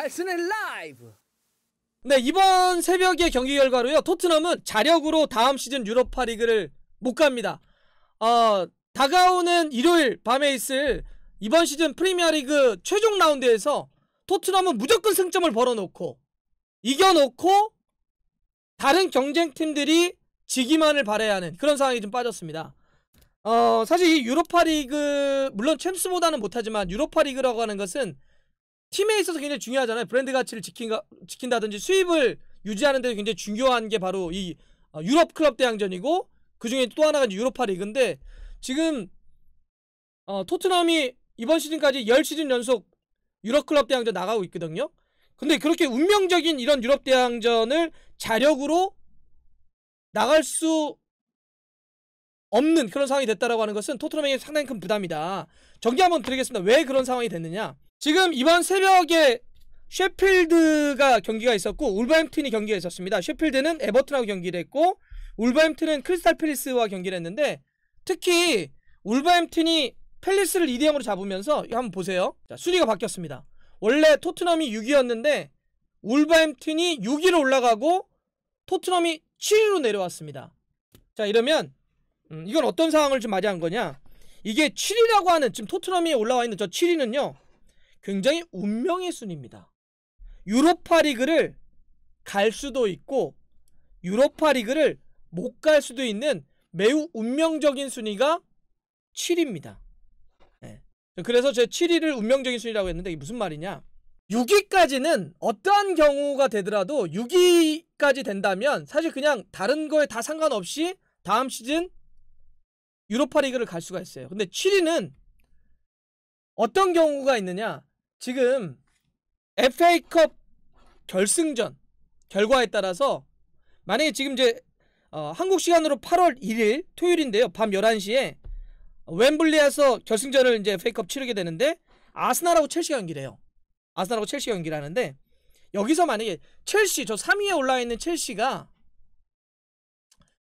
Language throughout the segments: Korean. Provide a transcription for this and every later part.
칼슨의 라이브 네 이번 새벽의 경기 결과로요 토트넘은 자력으로 다음 시즌 유로파리그를 못 갑니다 어 다가오는 일요일 밤에 있을 이번 시즌 프리미어리그 최종 라운드에서 토트넘은 무조건 승점을 벌어놓고 이겨놓고 다른 경쟁팀들이 지기만을 바래야 하는 그런 상황이 좀 빠졌습니다 어 사실 이 유로파리그 물론 챔스보다는 못하지만 유로파리그라고 하는 것은 팀에 있어서 굉장히 중요하잖아요. 브랜드 가치를 지킨가, 지킨다든지 수입을 유지하는 데 굉장히 중요한 게 바로 이 어, 유럽 클럽 대항전이고 그 중에 또 하나가 유로파 리그인데 지금 어, 토트넘이 이번 시즌까지 10시즌 연속 유럽 클럽 대항전 나가고 있거든요. 근데 그렇게 운명적인 이런 유럽 대항전을 자력으로 나갈 수 없는 그런 상황이 됐다라고 하는 것은 토트넘에게 상당히 큰 부담이다. 정리 한번 드리겠습니다. 왜 그런 상황이 됐느냐? 지금 이번 새벽에 셰필드가 경기가 있었고 울버햄튼이 경기가 있었습니다. 셰필드는 에버튼하고 경기를 했고 울버햄튼은 크리스탈 팰리스와 경기를 했는데 특히 울버햄튼이 펠리스를 2대 0으로 잡으면서 한번 보세요. 자, 순위가 바뀌었습니다. 원래 토트넘이 6위였는데 울버햄튼이 6위로 올라가고 토트넘이 7위로 내려왔습니다. 자, 이러면 음, 이건 어떤 상황을 좀 맞이한 거냐? 이게 7위라고 하는 지금 토트넘이 올라와 있는 저 7위는요. 굉장히 운명의 순입니다. 유로파 리그를 갈 수도 있고 유로파 리그를 못 갈 수도 있는 매우 운명적인 순위가 7위입니다. 네. 예. 그래서 제 7위를 운명적인 순위라고 했는데 이게 무슨 말이냐? 6위까지는 어떠한 경우가 되더라도 6위까지 된다면 사실 그냥 다른 거에 다 상관없이 다음 시즌 유로파 리그를 갈 수가 있어요. 근데 7위는 어떤 경우가 있느냐? 지금 FA컵 결승전 결과에 따라서 만약에 지금 이제 어, 한국 시간으로 8월 1일 토요일인데요. 밤 11시에 웸블리에서 결승전을 이제 FA컵 치르게 되는데 아스날하고 첼시 경기래요. 아스날하고 첼시 경기를 하는데 여기서 만약에 첼시 저 3위에 올라 있는 첼시가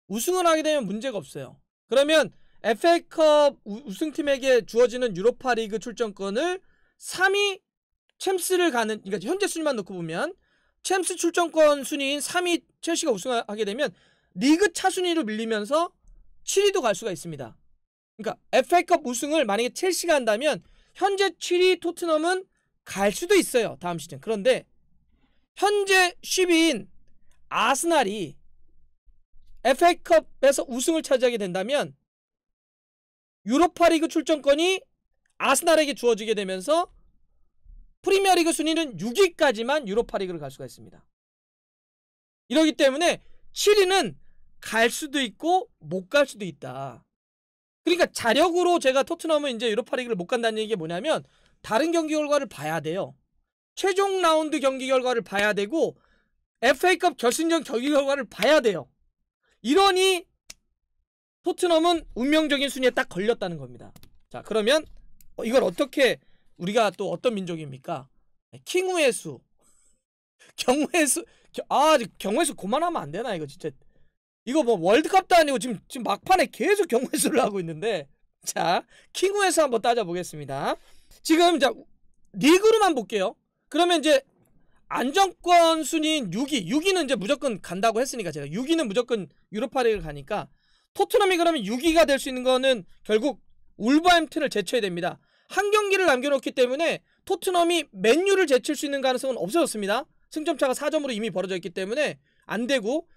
우승을 하게 되면 문제가 없어요. 그러면 FA컵 우승팀에게 주어지는 유로파리그 출전권을 3위 챔스를 가는 그러니까 현재 순위만 놓고 보면 챔스 출전권 순위인 3위 첼시가 우승하게 되면 리그 차순위로 밀리면서 7위도 갈 수가 있습니다. 그러니까 FA컵 우승을 만약에 첼시가 한다면 현재 7위 토트넘은 갈 수도 있어요. 다음 시즌. 그런데 현재 10위인 아스날이 FA컵에서 우승을 차지하게 된다면 유로파리그 출전권이 아스날에게 주어지게 되면서 프리미어리그 순위는 6위까지만 유로파리그를 갈 수가 있습니다. 이러기 때문에 7위는 갈 수도 있고 못 갈 수도 있다. 그러니까 자력으로 제가 토트넘은 이제 유로파리그를 못 간다는 얘기가 뭐냐면 다른 경기 결과를 봐야 돼요. 최종 라운드 경기 결과를 봐야 되고 FA컵 결승전 경기 결과를 봐야 돼요. 이러니 토트넘은 운명적인 순위에 딱 걸렸다는 겁니다. 자 그러면 어, 이걸 어떻게 우리가 또 어떤 민족입니까? 킹우의 수, 경우의 수, 아 경우의 수 그만하면 안 되나 이거 진짜 이거 뭐 월드컵도 아니고 지금 지금 막판에 계속 경우의 수를 하고 있는데 자 킹우의 수 한번 따져보겠습니다. 지금 자 리그로만 볼게요. 그러면 이제 안정권 순위인 6위, 6위는 이제 무조건 간다고 했으니까 제가 6위는 무조건 유로파리를 가니까 토트넘이 그러면 6위가 될 수 있는 거는 결국 울버햄튼을 제쳐야 됩니다. 한 경기를 남겨놓기 때문에 토트넘이 맨유를 제칠 수 있는 가능성은 없어졌습니다. 승점차가 4점으로 이미 벌어져 있기 때문에 안 되고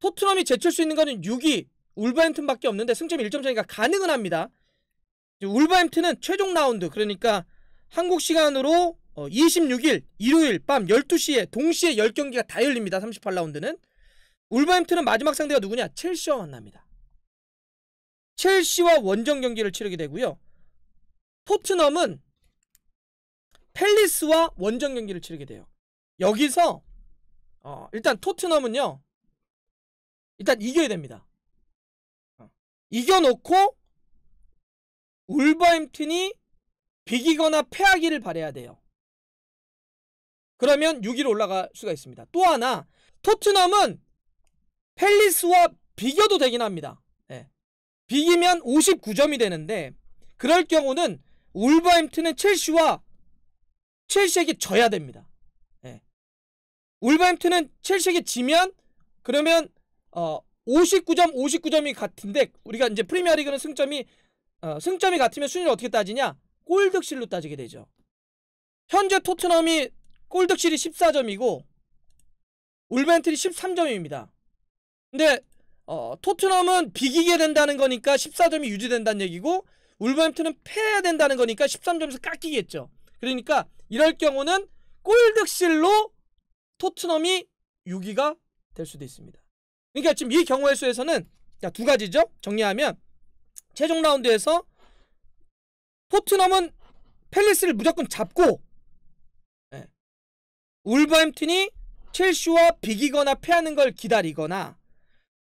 토트넘이 제칠 수 있는 거는 6위 울버햄튼밖에 없는데 승점 1점 차니까 가능은 합니다. 울버햄튼은 최종 라운드 그러니까 한국 시간으로 26일 어, 일요일 밤 12시에 동시에 10경기가 다 열립니다. 38라운드는 울버햄튼은 마지막 상대가 누구냐? 첼시와 만납니다. 첼시와 원정 경기를 치르게 되고요. 토트넘은 팰리스와 원정 경기를 치르게 돼요. 여기서 어, 일단 토트넘은요. 일단 이겨야 됩니다. 어, 이겨놓고 울버햄튼이 비기거나 패하기를 바래야 돼요. 그러면 6위로 올라갈 수가 있습니다. 또 하나 토트넘은 팰리스와 비겨도 되긴 합니다. 네. 비기면 59점이 되는데 그럴 경우는 울버햄튼은 첼시와 첼시에게 져야 됩니다. 예. 울버햄튼은 첼시에게 지면 그러면 어 59점 59점이 같은데 우리가 이제 프리미어리그는 승점이 어, 승점이 같으면 순위를 어떻게 따지냐? 골득실로 따지게 되죠. 현재 토트넘이 골득실이 14점이고 울버햄튼이 13점입니다. 근데 어, 토트넘은 비기게 된다는 거니까 14점이 유지된다는 얘기고 울버햄튼은 패해야 된다는 거니까 13점에서 깎이겠죠. 그러니까 이럴 경우는 골득실로 토트넘이 6위가 될 수도 있습니다. 그러니까 지금 이 경우의 수에서는 자, 두 가지죠. 정리하면 최종 라운드에서 토트넘은 팰리스를 무조건 잡고 예. 울버햄튼이 첼시와 비기거나 패하는 걸 기다리거나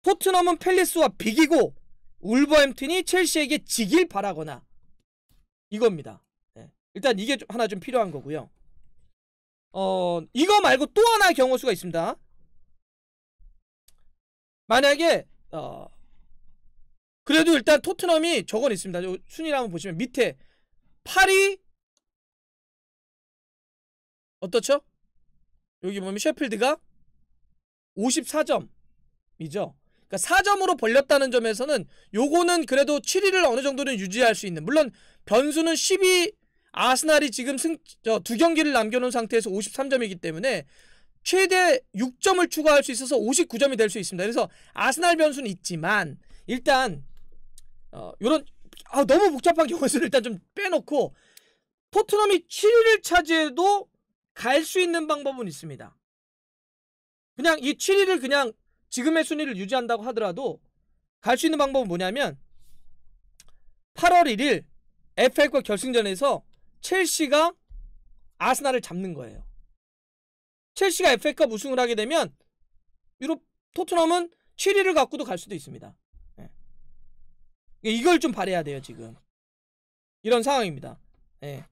토트넘은 펠리스와 비기고 울버햄튼이 첼시에게 지길 바라거나 이겁니다. 네. 일단 이게 좀 하나 좀 필요한 거고요. 어 이거 말고 또 하나 의 경우 수가 있습니다. 만약에 어 그래도 일단 토트넘이 저건 있습니다. 순위를 한번 보시면 밑에 파리 어떻죠? 여기 보면 셰필드가 54점이죠. 그러니까 4점으로 벌렸다는 점에서는 요거는 그래도 7위를 어느 정도는 유지할 수 있는 물론 변수는 10위 아스날이 지금 승, 저, 두 경기를 남겨놓은 상태에서 53점이기 때문에 최대 6점을 추가할 수 있어서 59점이 될 수 있습니다. 그래서 아스날 변수는 있지만 일단 어, 요런 아, 너무 복잡한 경우에서 일단 좀 빼놓고 토트넘이 7위를 차지해도 갈 수 있는 방법은 있습니다. 그냥 이 7위를 그냥 지금의 순위를 유지한다고 하더라도 갈 수 있는 방법은 뭐냐면 8월 1일 FA컵 결승전에서 첼시가 아스날을 잡는 거예요. 첼시가 FA컵 우승을 하게 되면 유럽 토트넘은 7위를 갖고도 갈 수도 있습니다. 예. 이걸 좀 바래야 돼요 지금. 이런 상황입니다. 예.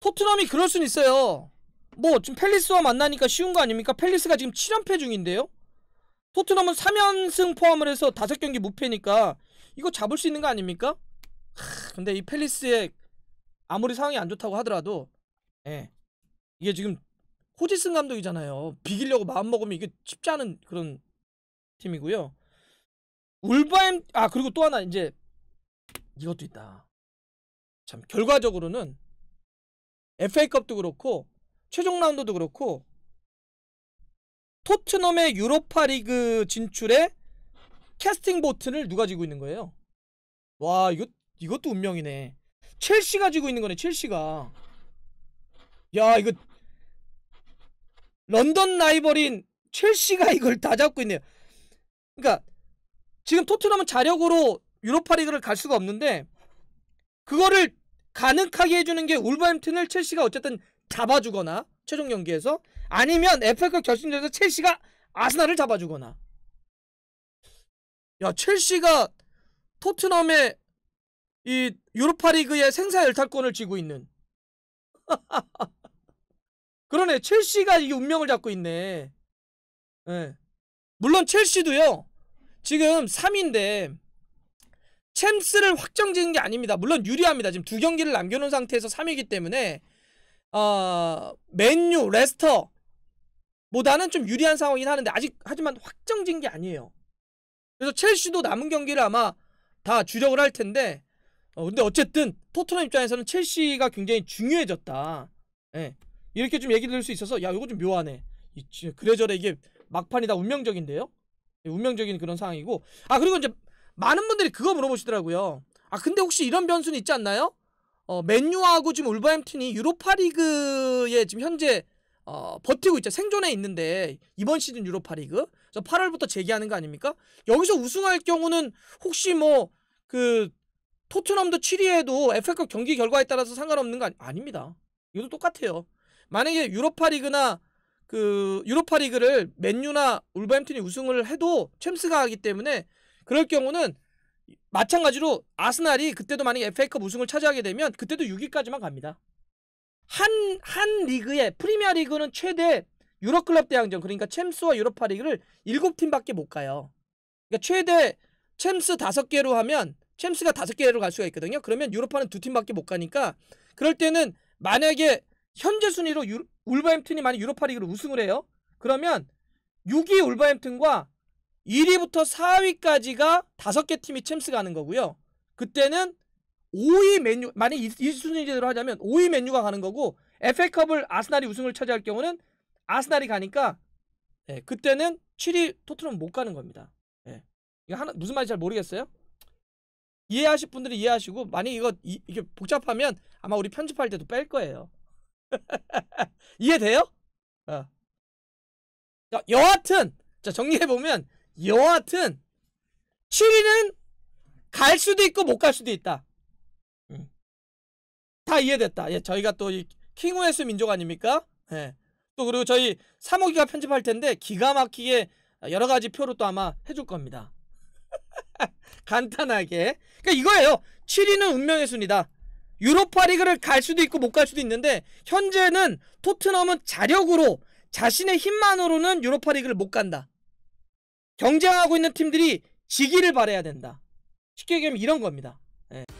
토트넘이 그럴 순 있어요. 뭐 지금 펠리스와 만나니까 쉬운 거 아닙니까? 펠리스가 지금 7연패 중인데요. 토트넘은 3연승 포함을 해서 5경기 무패니까 이거 잡을 수 있는 거 아닙니까? 하, 근데 이 펠리스의 아무리 상황이 안 좋다고 하더라도 예, 이게 지금 호지슨 감독이잖아요. 비기려고 마음먹으면 이게 쉽지 않은 그런 팀이고요. 울바엠 아 그리고 또 하나 이제 이것도 있다. 참 결과적으로는 FA컵도 그렇고 최종 라운드도 그렇고 토트넘의 유로파 리그 진출에 캐스팅 버튼을 누가 지고 있는 거예요? 와, 이거, 이것도 운명이네. 첼시가 지고 있는 거네, 첼시가. 야, 이거. 런던 라이벌인 첼시가 이걸 다 잡고 있네요. 그러니까, 지금 토트넘은 자력으로 유로파 리그를 갈 수가 없는데, 그거를 가능하게 해주는 게 울버햄튼을 첼시가 어쨌든 잡아주거나, 최종 경기에서 아니면 FA컵 결승전에서 첼시가 아스날을 잡아주거나 야 첼시가 토트넘의 이 유로파리그의 생사 열탈권을 쥐고 있는 그러네 첼시가 이 운명을 잡고 있네 네. 물론 첼시도요 지금 3인데 챔스를 확정 지은 게 아닙니다 물론 유리합니다 지금 두 경기를 남겨놓은 상태에서 3이기 때문에 어, 맨유, 레스터 보다는 좀 유리한 상황이긴 하는데 아직 하지만 확정진 게 아니에요. 그래서 첼시도 남은 경기를 아마 다 주력을 할 텐데 어, 근데 어쨌든 토트넘 입장에서는 첼시가 굉장히 중요해졌다. 예. 이렇게 좀 얘기 들을 수 있어서 야 이거 좀 묘하네. 그래저래 이게 막판이다 운명적인데요. 예, 운명적인 그런 상황이고 아 그리고 이제 많은 분들이 그거 물어보시더라고요. 아 근데 혹시 이런 변수는 있지 않나요? 어, 맨유하고 지금 울버햄튼이 유로파리그에 지금 현재 어, 버티고 있죠. 생존해 있는데 이번 시즌 유로파리그 그래서 8월부터 재개하는 거 아닙니까? 여기서 우승할 경우는 혹시 뭐 그 토트넘도 7위에도 FA컵 경기 결과에 따라서 상관없는 거 아니, 아닙니다. 이것도 똑같아요. 만약에 유로파리그나 그 유로파리그를 맨유나 울버햄튼이 우승을 해도 챔스가 하기 때문에 그럴 경우는 마찬가지로 아스날이 그때도 만약 에 FA컵 우승을 차지하게 되면 그때도 6위까지만 갑니다. 한, 한 리그에, 프리미어 리그는 최대 유럽클럽 대항전, 그러니까 챔스와 유로파 리그를 7팀밖에 못 가요. 그러니까 최대 챔스 5개로 하면, 챔스가 5개로 갈 수가 있거든요. 그러면 유로파는 2팀밖에 못 가니까, 그럴 때는 만약에 현재 순위로 울버햄튼이 만약 유로파 리그를 우승을 해요. 그러면 6위 울버햄튼과 1위부터 4위까지가 5개 팀이 챔스 가는 거고요. 그때는 5위 맨유 만약 이, 이 순위대로 하자면 5위 맨유가 가는 거고 FA컵을 아스날이 우승을 차지할 경우는 아스날이 가니까 예, 그때는 7위 토트넘 못 가는 겁니다. 예. 이거 하나 무슨 말인지 잘 모르겠어요. 이해하실 분들은 이해하시고 만약 이거 이, 게 복잡하면 아마 우리 편집할 때도 뺄 거예요. 이해돼요? 어. 자, 여하튼 자 정리해 보면 여하튼 7위는 갈 수도 있고 못 갈 수도 있다. 다 이해됐다. 예, 저희가 또 이 킹오에스 민족 아닙니까? 예. 또 그리고 저희 3호기가 편집할 텐데 기가 막히게 여러 가지 표로 또 아마 해줄 겁니다. 간단하게. 그러니까 이거예요. 7위는 운명의 순이다. 유로파 리그를 갈 수도 있고 못 갈 수도 있는데 현재는 토트넘은 자력으로 자신의 힘만으로는 유로파 리그를 못 간다. 경쟁하고 있는 팀들이 지기를 바래야 된다. 쉽게 얘기하면 이런 겁니다. 예.